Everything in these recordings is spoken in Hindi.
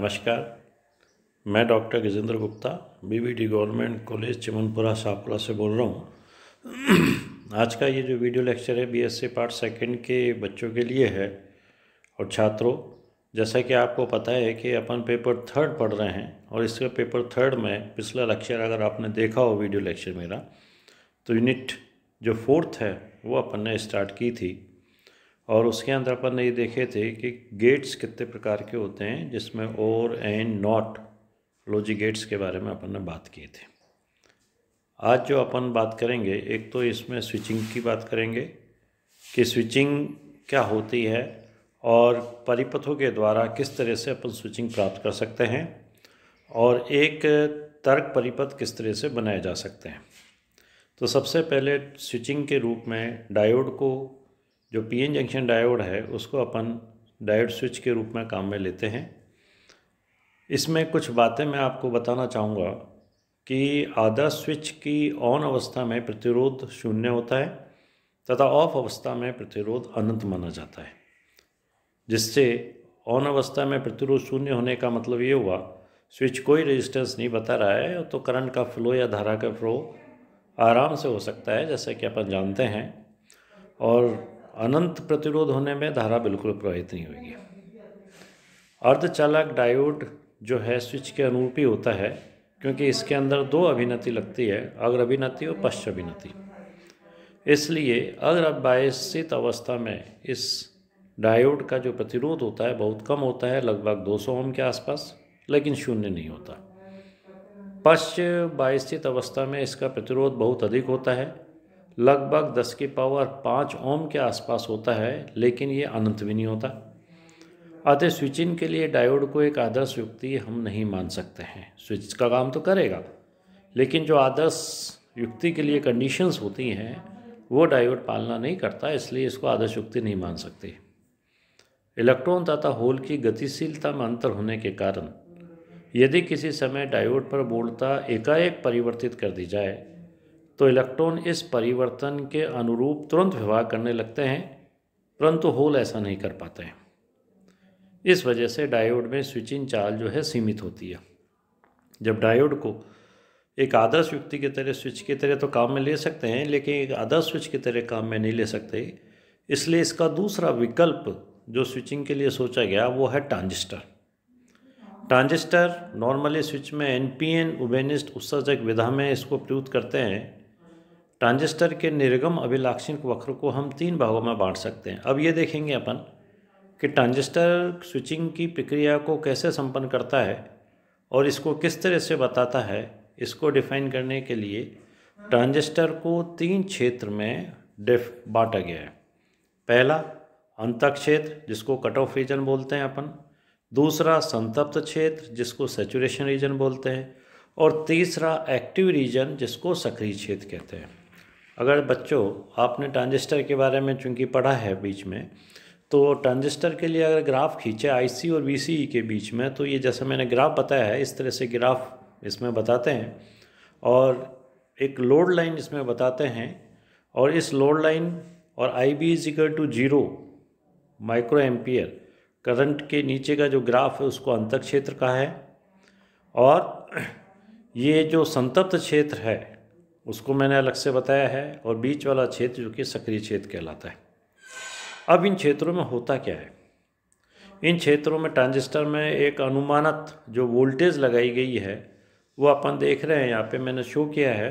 नमस्कार मैं doctor Gajendra Gupta BBD government college Chimanpura Sapla से बोल रहा हूँ आज का ये जो वीडियो लेक्चर है बीएससी पार्ट सेकंड के बच्चों के लिए है और छात्रों जैसा कि आपको पता है कि अपन पेपर थर्ड पढ़ रहे हैं और इसके पेपर थर्ड में पिछला लेक्चर अगर आपने देखा हो वीडियो लेक्चर मेरा तो यूनिट जो फोर्थ है वो अपन ने स्टार्ट की थी और उसके अंदर अपन ने ये देखे थे कि गेट्स कितने प्रकार के होते हैं जिसमें और एंड नॉट लॉजी गेट्स के बारे में अपन ने बात किए थे आज जो अपन बात करेंगे एक तो इसमें स्विचिंग की बात करेंगे कि स्विचिंग क्या होती है और परिपथों के द्वारा किस तरह से अपन स्विचिंग प्राप्त कर सकते हैं और एक तर्क परिपथ किस तरह से बनाए जा सकते हैं तो सबसे पहले स्विचिंग के रूप में डायोड को जो एन जंक्शन डायोड है उसको अपन डायोड स्विच के रूप में काम में लेते हैं इसमें कुछ बातें मैं आपको बताना चाहूँगा कि आधा स्विच की ऑन अवस्था में प्रतिरोध शून्य होता है तथा ऑफ अवस्था में प्रतिरोध अनंत माना जाता है जिससे ऑन अवस्था में प्रतिरोध शून्य होने का मतलब ये हुआ स्विच कोई रेजिस्टेंस नहीं बता रहा है तो करंट का फ्लो या धारा का फ्लो आराम से हो सकता है जैसा कि अपन जानते हैं और अनंत प्रतिरोध होने में धारा बिल्कुल प्रवाहित नहीं होगी अर्धचालक डायोड जो है स्विच के अनुरूप ही होता है क्योंकि इसके अंदर दो अभिनति लगती है अग्र अभिनति और पश्च अभिनति इसलिए अग्र अभ्यसित अवस्था में इस डायोड का जो प्रतिरोध होता है बहुत कम होता है लगभग 200 ओम के आसपास लेकिन शून्य नहीं होता पश्च बायसित अवस्था में इसका प्रतिरोध बहुत अधिक होता है लगभग दस के पावर पाँच ओम के आसपास होता है लेकिन ये अनंत भी नहीं होता अतः स्विचिंग के लिए डायोड को एक आदर्श युक्ति हम नहीं मान सकते हैं स्विच का काम तो करेगा लेकिन जो आदर्श युक्ति के लिए कंडीशंस होती हैं वो डायोड पालना नहीं करता इसलिए इसको आदर्श युक्ति नहीं मान सकते इलेक्ट्रॉन तथा होल की गतिशीलता में अंतर होने के कारण यदि किसी समय डायोड पर बोलता एकाएक परिवर्तित कर दी जाए तो इलेक्ट्रॉन इस परिवर्तन के अनुरूप तुरंत व्यवहार करने लगते हैं परंतु होल ऐसा नहीं कर पाते हैं इस वजह से डायोड में स्विचिंग चाल जो है सीमित होती है जब डायोड को एक आदर्श व्यक्ति की तरह स्विच की तरह तो काम में ले सकते हैं लेकिन एक आदर्श स्विच की तरह काम में नहीं ले सकते इसलिए इसका दूसरा विकल्प जो स्विचिंग के लिए सोचा गया वो है ट्रांजिस्टर ट्रांजिस्टर नॉर्मली स्विच में एन पी एन उबेनिस्ट उत्सर्जक विधा में इसको प्रयुक्त करते हैं ट्रांजिस्टर के निर्गम अभिलाक्षण वक्र को हम तीन भागों में बांट सकते हैं अब ये देखेंगे अपन कि ट्रांजिस्टर स्विचिंग की प्रक्रिया को कैसे संपन्न करता है और इसको किस तरह से बताता है इसको डिफाइन करने के लिए ट्रांजिस्टर को तीन क्षेत्र में डिफ बांटा गया है पहला अंत क्षेत्र जिसको कट ऑफ रीजन बोलते हैं अपन दूसरा संतप्त क्षेत्र जिसको सेचुरेशन रीजन बोलते हैं और तीसरा एक्टिव रीजन जिसको सक्रिय क्षेत्र कहते हैं अगर बच्चों आपने ट्रांजिस्टर के बारे में चूँकि पढ़ा है बीच में तो ट्रांजिस्टर के लिए अगर ग्राफ खींचे आईसी और वीसीई के बीच में तो ये जैसा मैंने ग्राफ बताया है इस तरह से ग्राफ इसमें बताते हैं और एक लोड लाइन इसमें बताते हैं और इस लोड लाइन और I B is equal to zero micro ampere current के नीचे का जो ग्राफ है उसको अंतर क्षेत्र का है और ये जो संतप्त क्षेत्र है उसको मैंने अलग से बताया है और बीच वाला क्षेत्र जो कि सक्रिय क्षेत्र कहलाता है अब इन क्षेत्रों में होता क्या है इन क्षेत्रों में ट्रांजिस्टर में एक अनुमानत जो वोल्टेज लगाई गई है वो अपन देख रहे हैं यहाँ पे मैंने शो किया है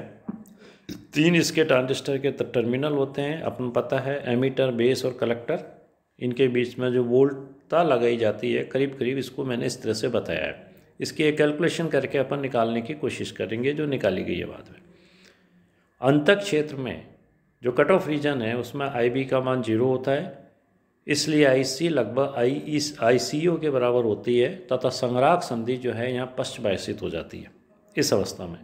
तीन इसके ट्रांजिस्टर के टर्मिनल होते हैं अपन पता है एमीटर बेस और कलेक्टर इनके बीच में जो वोल्टता लगाई जाती है करीब करीब इसको मैंने इस तरह से बताया है इसकी एक कैलकुलेशन करके अपन निकालने की कोशिश करेंगे जो निकाली गई है बाद में अंतक क्षेत्र में जो कट ऑफ रीजन है उसमें आई बी का मान जीरो होता है इसलिए आई सी लगभग आई इस आई सी ओ के बराबर होती है तथा संग्राहक संधि जो है यहाँ पश्चवायसित हो जाती है इस अवस्था में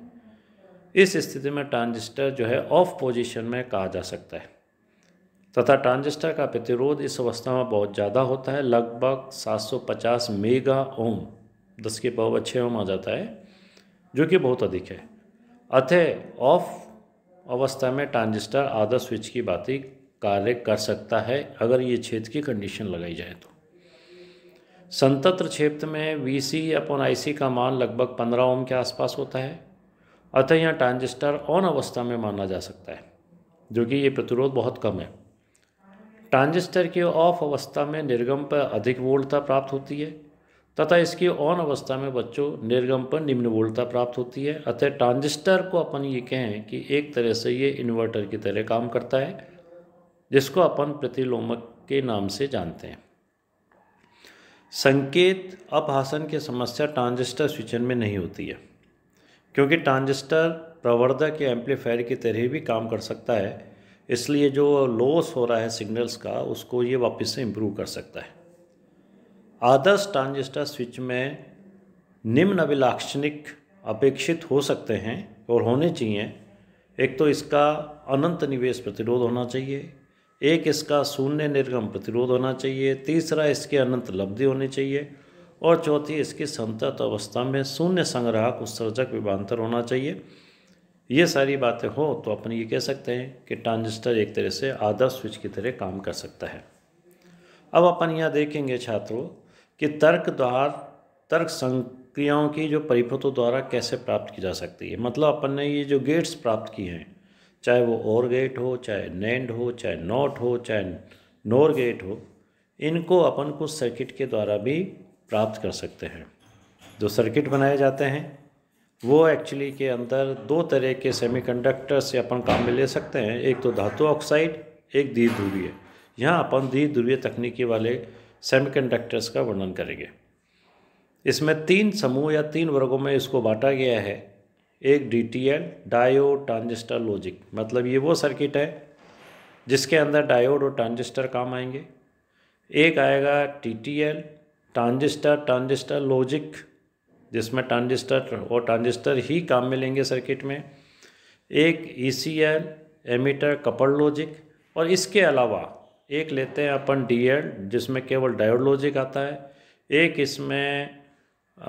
इस स्थिति में ट्रांजिस्टर जो है ऑफ पोजीशन में कहा जा सकता है तथा ट्रांजिस्टर का प्रतिरोध इस अवस्था में बहुत ज़्यादा होता है लगभग 750 मेगा ओम दस के पाव अच्छे ओम आ जाता है जो कि बहुत अधिक है अतः ऑफ अवस्था में ट्रांजिस्टर आधा स्विच की भांति कार्य कर सकता है अगर ये क्षेत्र की कंडीशन लगाई जाए तो संतत्र क्षेत्र में वी सी अपन आई सी का मान लगभग पंद्रह ओम के आसपास होता है अतः यहाँ ट्रांजिस्टर ऑन अवस्था में माना जा सकता है जो कि ये प्रतिरोध बहुत कम है ट्रांजिस्टर के ऑफ अवस्था में निर्गम पर अधिक वोल्टता प्राप्त होती है तथा इसकी ऑन अवस्था में बच्चों निर्गम पर निम्न वोल्टता प्राप्त होती है अतः ट्रांजिस्टर को अपन ये कहें कि एक तरह से ये इन्वर्टर की तरह काम करता है जिसको अपन प्रतिलोमक के नाम से जानते हैं संकेत अपहासन की समस्या ट्रांजिस्टर स्विचन में नहीं होती है क्योंकि ट्रांजिस्टर प्रवर्धक या एम्पलीफायर की तरह भी काम कर सकता है इसलिए जो लॉस हो रहा है सिग्नल्स का उसको ये वापस से इम्प्रूव कर सकता है आदर्श ट्रांजिस्टर स्विच में निम्न अभिलाक्षणिक अपेक्षित हो सकते हैं और होने चाहिए एक तो इसका अनंत निवेश प्रतिरोध होना चाहिए एक इसका शून्य निर्गम प्रतिरोध होना चाहिए तीसरा इसके अनंत लब्धि होनी चाहिए और चौथी इसकी संतत अवस्था में शून्य संग्राहक उत्सर्जक विभांतर होना चाहिए ये सारी बातें हो तो अपन ये कह सकते हैं कि ट्रांजिस्टर एक तरह से आदर्श स्विच की तरह काम कर सकता है अब अपन यहाँ देखेंगे छात्रों कि तर्क द्वार तर्क संक्रियाओं की जो परिपथों द्वारा कैसे प्राप्त की जा सकती है मतलब अपन ने ये जो गेट्स प्राप्त किए हैं चाहे वो और गेट हो चाहे नैंड हो चाहे नॉट हो चाहे नोर गेट हो इनको अपन कुछ सर्किट के द्वारा भी प्राप्त कर सकते हैं जो सर्किट बनाए जाते हैं वो एक्चुअली के अंदर दो तरह के सेमीकंडक्टर से अपन काम में ले सकते हैं एक तो धातु ऑक्साइड एक ध्रुवीय यहाँ अपन ध्रुवीय तकनीकी वाले सेमीकंडक्टर्स का वर्णन करेंगे इसमें तीन समूह या तीन वर्गों में इसको बांटा गया है एक D T L diode transistor logic मतलब ये वो सर्किट है जिसके अंदर डायोड और ट्रांजिस्टर काम आएंगे एक आएगा T T L transistor transistor logic जिसमें ट्रांजिस्टर और ट्रांजिस्टर ही काम में लेंगे सर्किट में एक E C L emitter coupled logic और इसके अलावा एक लेते हैं अपन डीएल जिसमें केवल डायोड लॉजिक आता है एक इसमें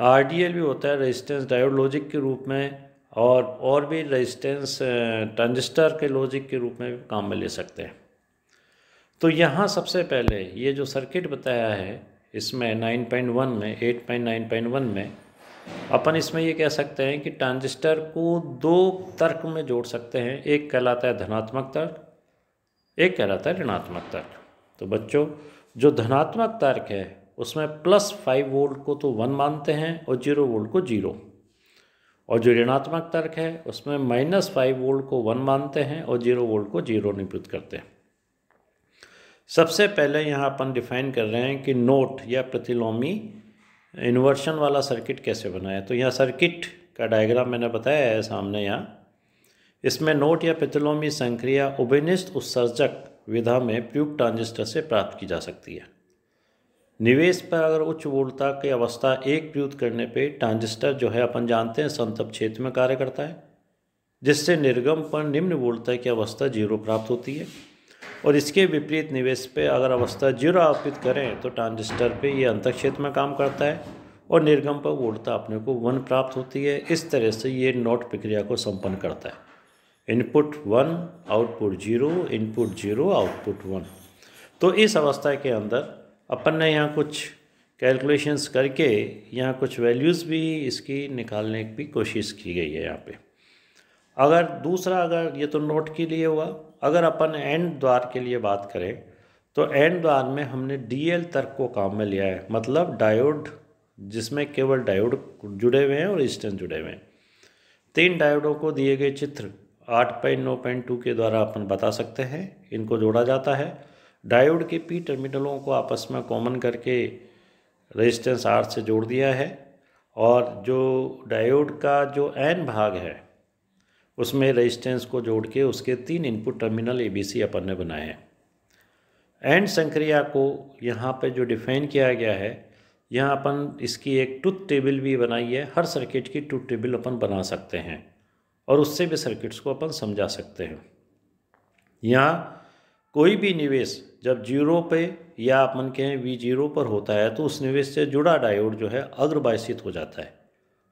आरडीएल भी होता है रेजिस्टेंस डायोड लॉजिक के रूप में और और भी रेजिस्टेंस ट्रांजिस्टर के लॉजिक के रूप में काम में ले सकते हैं तो यहाँ सबसे पहले ये जो सर्किट बताया है इसमें 9.1 में 8.9.1 में अपन इसमें ये कह सकते हैं कि ट्रांजिस्टर को दो तर्क में जोड़ सकते हैं एक कहलाता है धनात्मक तर्क एक कह रहा था ऋणात्मक तर्क तो बच्चों जो धनात्मक तर्क है उसमें प्लस फाइव वोल्ट को तो वन मानते हैं और जीरो वोल्ट को जीरो और जो ऋणात्मक तर्क है उसमें माइनस फाइव वोल्ट को वन मानते हैं और जीरो वोल्ट को जीरो निपुत करते हैं सबसे पहले यहाँ अपन डिफाइन कर रहे हैं कि नोट या प्रतिलोमी इन्वर्शन वाला सर्किट कैसे बनाया तो यहाँ सर्किट का डायग्राम मैंने बताया है सामने यहाँ इसमें नोट या पितलोमी संक्रिया उभयनिष्ठ उत्सर्जक विधा में प्रयुक्त ट्रांजिस्टर से प्राप्त की जा सकती है निवेश पर अगर उच्च वोल्टता की अवस्था एक प्रयुक्त करने पर ट्रांजिस्टर जो है अपन जानते हैं संतप क्षेत्र में कार्य करता है जिससे निर्गम पर निम्न वोल्टता की अवस्था जीरो प्राप्त होती है और इसके विपरीत निवेश पे अगर अवस्था जीरो आरोपित करें तो ट्रांजिस्टर पे ये अंत क्षेत्र में काम करता है और निर्गम पर वोल्टता अपने को वन प्राप्त होती है इस तरह से ये नोट प्रक्रिया को संपन्न करता है input one output zero input zero output one तो इस अवस्था के अंदर अपन ने यहाँ कुछ कैलकुलेशंस करके यहाँ कुछ वैल्यूज़ भी इसकी निकालने की कोशिश की गई है यहाँ पे अगर दूसरा अगर ये तो नोट के लिए हुआ अगर अपन एंड द्वार के लिए बात करें तो एंड द्वार में हमने डीएल तर्क को काम में लिया है मतलब डायोड जिसमें केवल डायोड जुड़े हुए हैं और रजिस्टेंस जुड़े हुए हैं तीन डायोडों को दिए गए चित्र आठ पॉइंट नौ पॉइंट टू के द्वारा अपन बता सकते हैं इनको जोड़ा जाता है डायोड के पी टर्मिनलों को आपस में कॉमन करके रेजिस्टेंस आर से जोड़ दिया है और जो डायोड का जो एन भाग है उसमें रेजिस्टेंस को जोड़ के उसके तीन input terminal A B C अपन ने बनाए हैं एंड संक्रिया को यहाँ पे जो डिफाइन किया गया है यहाँ अपन इसकी एक टूथ टेबल भी बनाई है हर सर्किट की टूथ टेबल अपन बना सकते हैं और उससे भी सर्किट्स को अपन समझा सकते हैं यहाँ कोई भी निवेश जब जीरो पे या अपन कहें वी जीरो पर होता है तो उस निवेश से जुड़ा डायोड जो है अग्रबायसित हो जाता है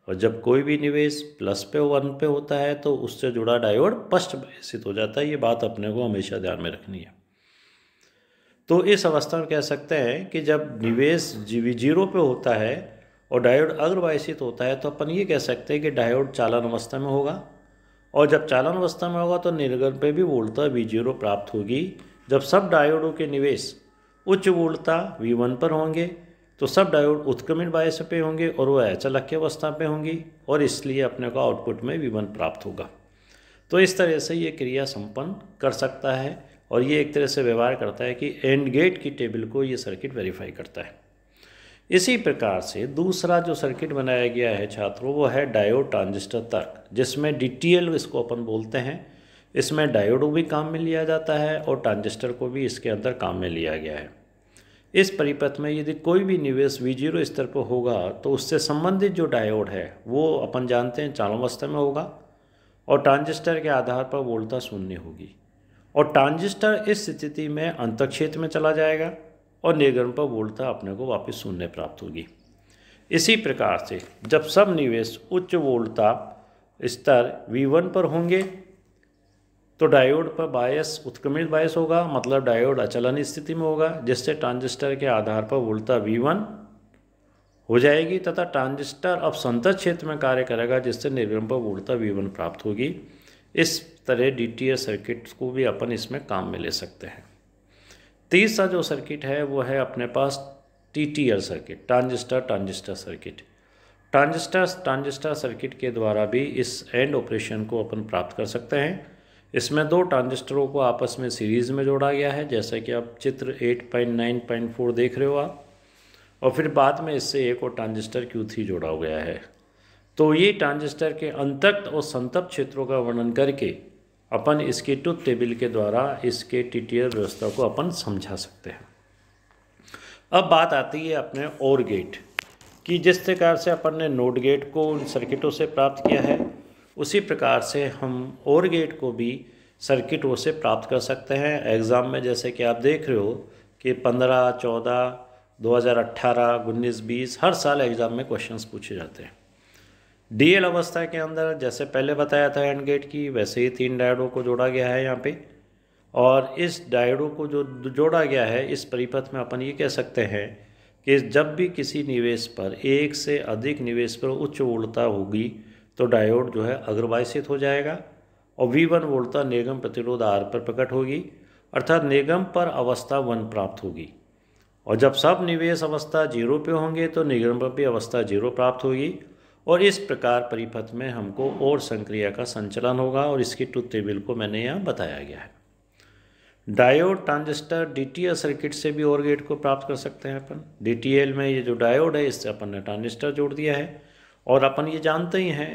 और जब कोई भी निवेश प्लस पे वन पे होता है तो उससे जुड़ा डायोड पश्च बायसित हो जाता है ये बात अपने को हमेशा ध्यान में रखनी है तो इस अवस्था में कह सकते हैं कि जब निवेश वी जीरो पे होता है और डायोड अग्रवायसित होता है तो अपन ये कह सकते हैं कि डायोड चालन अवस्था में होगा और जब चालन अवस्था में होगा तो निर्गम पे भी वोल्टता वी जीरो प्राप्त होगी जब सब डायोडों के निवेश उच्च वोल्टता वी वन पर होंगे तो सब डायोड उत्क्रमित बायस पे होंगे और वह अचलक की अवस्था पे होंगी और इसलिए अपने को आउटपुट में वी वन प्राप्त होगा तो इस तरह से ये क्रिया संपन्न कर सकता है और ये एक तरह से व्यवहार करता है कि एंड गेट की टेबल को ये सर्किट वेरीफाई करता है इसी प्रकार से दूसरा जो सर्किट बनाया गया है छात्रों वो है डायोड ट्रांजिस्टर तर्क जिसमें डी इसको अपन बोलते हैं इसमें डायोड भी काम में लिया जाता है और ट्रांजिस्टर को भी इसके अंदर काम में लिया गया है इस परिपथ में यदि कोई भी निवेश वी जीरो स्तर पर होगा तो उससे संबंधित जो डायोड है वो अपन जानते हैं अवस्था में होगा और ट्रांजिस्टर के आधार पर वोल्टता शून्य होगी और ट्रांजिस्टर इस स्थिति में अंतक्षेत्र में चला जाएगा और निर्गम पर वोल्टता अपने को वापस शून्य प्राप्त होगी इसी प्रकार से जब सब निवेश उच्च वोल्टता स्तर V1 पर होंगे तो डायोड पर बायस उत्क्रमित बायस होगा मतलब डायोड अचलन स्थिति में होगा जिससे ट्रांजिस्टर के आधार पर वोल्टता V1 हो जाएगी तथा ट्रांजिस्टर अब संतर क्षेत्र में कार्य करेगा जिससे निर्गम पर वोल्टता V1 प्राप्त होगी इस तरह डी सर्किट को भी अपन इसमें काम में ले सकते हैं तीसरा जो सर्किट है वो है अपने पास T T R circuit transistor transistor circuit transistor transistor circuit के द्वारा भी इस एंड ऑपरेशन को अपन प्राप्त कर सकते हैं इसमें दो ट्रांजिस्टरों को आपस में सीरीज़ में जोड़ा गया है जैसा कि आप चित्र 8.9.4 देख रहे हो आप और फिर बाद में इससे एक और ट्रांजिस्टर क्यू थ्री जोड़ा गया है तो ये ट्रांजिस्टर के अंतक्त और संतप्त क्षेत्रों का वर्णन करके अपन इसके टूथ टेबल के द्वारा इसके टीटीआर व्यवस्था को अपन समझा सकते हैं अब बात आती है अपने और गेट कि जिस प्रकार से अपन ने नोट गेट को उन सर्किटों से प्राप्त किया है उसी प्रकार से हम और गेट को भी सर्किटों से प्राप्त कर सकते हैं एग्ज़ाम में जैसे कि आप देख रहे हो कि पंद्रह चौदह दो हज़ार अट्ठारह उन्नीस बीस हर साल एग्ज़ाम में क्वेश्चंस पूछे जाते हैं डीएल अवस्था के अंदर जैसे पहले बताया था एंड गेट की वैसे ही तीन डायडो को जोड़ा गया है यहाँ पे और इस डायडो को जो जोड़ा गया है इस परिपथ में अपन ये कह सकते हैं कि जब भी किसी निवेश पर एक से अधिक निवेश पर उच्च वोल्टता होगी तो डायोड जो है अग्रवासित हो जाएगा और वी वन वोल्टता निगम प्रतिरोध आर पर प्रकट होगी अर्थात निगम पर अवस्था वन प्राप्त होगी और जब सब निवेश अवस्था जीरो पे होंगे तो निगम पर भी अवस्था जीरो प्राप्त होगी और इस प्रकार परिपथ में हमको और संक्रिया का संचलन होगा और इसकी टू टेबल को मैंने यहाँ बताया गया है डायोड ट्रांजिस्टर डीटीएल सर्किट से भी और गेट को प्राप्त कर सकते हैं अपन डीटीएल में ये जो डायोड है इससे अपन ने ट्रांजिस्टर जोड़ दिया है और अपन ये जानते ही हैं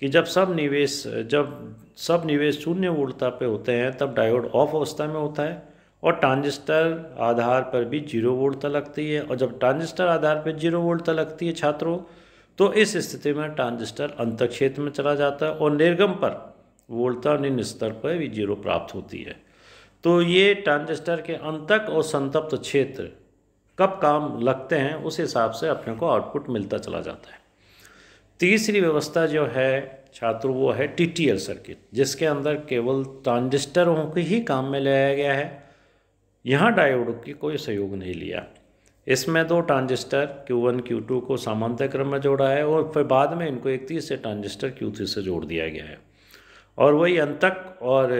कि जब सब निवेश जब सब निवेश शून्य ऊर्जा पे होते हैं तब डायोड ऑफ अवस्था में होता है और ट्रांजिस्टर आधार पर भी जीरो वोल्ट लगती है और जब ट्रांजिस्टर आधार पर जीरो वोल्ट लगती है छात्रों तो इस स्थिति में ट्रांजिस्टर अंत क्षेत्र में चला जाता है और निर्गम पर वोल्टता निम्न स्तर पर भी जीरो प्राप्त होती है तो ये ट्रांजिस्टर के अंतक और संतप्त क्षेत्र कब काम लगते हैं उस हिसाब से अपने को आउटपुट मिलता चला जाता है तीसरी व्यवस्था जो है छात्र वो है टीटीएल सर्किट जिसके अंदर केवल ट्रांजिस्टरों के ही काम में लाया गया है यहाँ डायोड की कोई सहयोग नहीं लिया इसमें दो ट्रांजिस्टर Q1 Q2 को सामान्य क्रम में जोड़ा है और फिर बाद में इनको एक तीस से ट्रांजिस्टर Q3 से जोड़ दिया गया है और वही अंतक और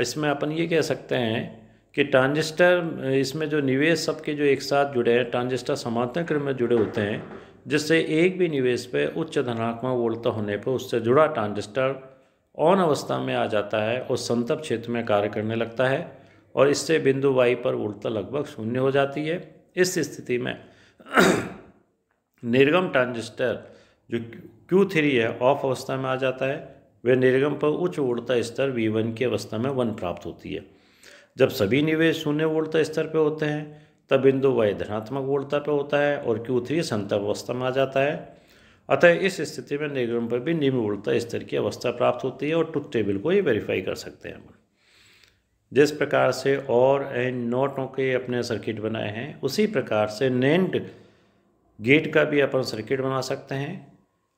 इसमें अपन ये कह सकते हैं कि ट्रांजिस्टर इसमें जो निवेश सबके जो एक साथ जुड़े हैं ट्रांजिस्टर समानांतर क्रम में जुड़े होते हैं जिससे एक भी निवेश पर उच्च धनात्मक वोल्टता होने पर उससे जुड़ा ट्रांजिस्टर ऑन अवस्था में आ जाता है और संतप क्षेत्र में कार्य करने लगता है और इससे बिंदु वाई पर वोल्टता लगभग शून्य हो जाती है इस स्थिति में निर्गम ट्रांजिस्टर जो क्यू थ्री है ऑफ अवस्था में आ जाता है वह निर्गम पर उच्च उड़ता स्तर वी वन की अवस्था में वन प्राप्त होती है जब सभी निवेश शून्य उड़ता स्तर पर होते हैं तब बिंदु वाई धनात्मक उड़ता पर होता है और क्यू थ्री अवस्था में आ जाता है अतः इस स्थिति में निर्गम पर भी निम्न उड़ता स्तर की अवस्था प्राप्त होती है और टूथ टेबल को ही वेरीफाई कर सकते हैं हम जिस प्रकार से और एंड नोटों के अपने सर्किट बनाए हैं उसी प्रकार से नेंड गेट का भी अपन सर्किट बना सकते हैं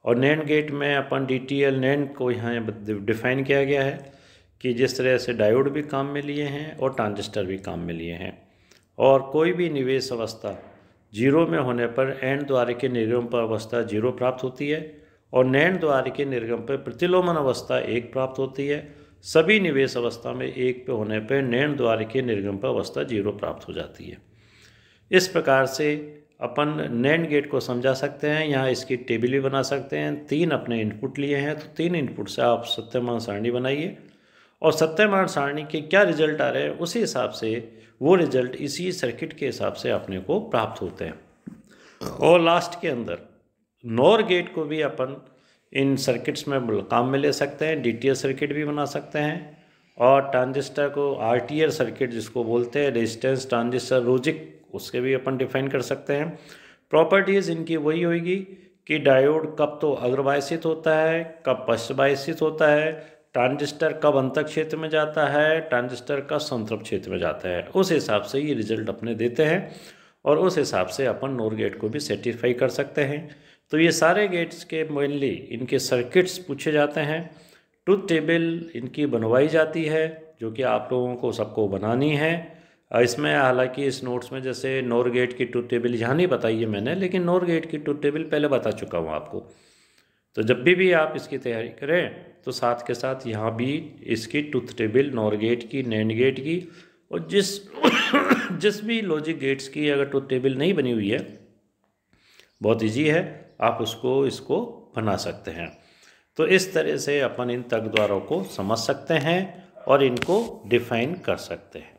और नेंड गेट में अपन डी टी एल नेंड को यहाँ डिफाइन किया गया है कि जिस तरह से डायोड भी काम में लिए हैं और ट्रांजिस्टर भी काम में लिए हैं और कोई भी निवेश अवस्था जीरो में होने पर एंड द्वारे के निर्गम पर अवस्था जीरो प्राप्त होती है और नैन द्वार के निर्गम पर प्रतिलोमन अवस्था एक प्राप्त होती है सभी निवेश अवस्था में एक पे होने पर नयन द्वार के निर्गम पर अवस्था जीरो प्राप्त हो जाती है इस प्रकार से अपन नैंड गेट को समझा सकते हैं यहाँ इसकी टेबल भी बना सकते हैं तीन अपने इनपुट लिए हैं तो तीन इनपुट से आप सत्यमान सारणी बनाइए और सत्यमान सारणी के क्या रिजल्ट आ रहे हैं उसी हिसाब से वो रिजल्ट इसी सर्किट के हिसाब से अपने को प्राप्त होते हैं और लास्ट के अंदर नॉर गेट को भी अपन इन सर्किट्स में काम में ले सकते हैं डी सर्किट भी बना सकते हैं और ट्रांजिस्टर को आर सर्किट जिसको बोलते हैं रेजिस्टेंस ट्रांजिस्टर रोजिक उसके भी अपन डिफाइन कर सकते हैं प्रॉपर्टीज़ इनकी वही होगी कि डायोड कब तो अग्रवायसित होता है कब पश्चवायसित होता है ट्रांजिस्टर कब अंतक क्षेत्र में जाता है ट्रांजिस्टर कब संतृप क्षेत्र में जाता है उस हिसाब से ये रिजल्ट अपने देते हैं और उस हिसाब से अपन नोरगेट को भी सेटिस्फाई कर सकते हैं तो ये सारे गेट्स के मेनली इनके सर्किट्स पूछे जाते हैं ट्रुथ टेबल इनकी बनवाई जाती है जो कि आप लोगों को सबको बनानी है इसमें हालांकि इस नोट्स में जैसे नोर गेट की ट्रुथ टेबल यहाँ नहीं बताई है मैंने लेकिन नोर गेट की ट्रुथ टेबल पहले बता चुका हूँ आपको तो जब भी भी आप इसकी तैयारी करें तो साथ के साथ यहाँ भी इसकी टूथ टेबल नोर गेट की नैंड गेट की और जिस जिस भी लॉजिक गेट्स की अगर टूथ टेबल नहीं बनी हुई है बहुत ईजी है आप उसको इसको बना सकते हैं तो इस तरह से अपन इन तक द्वारों को समझ सकते हैं और इनको डिफाइन कर सकते हैं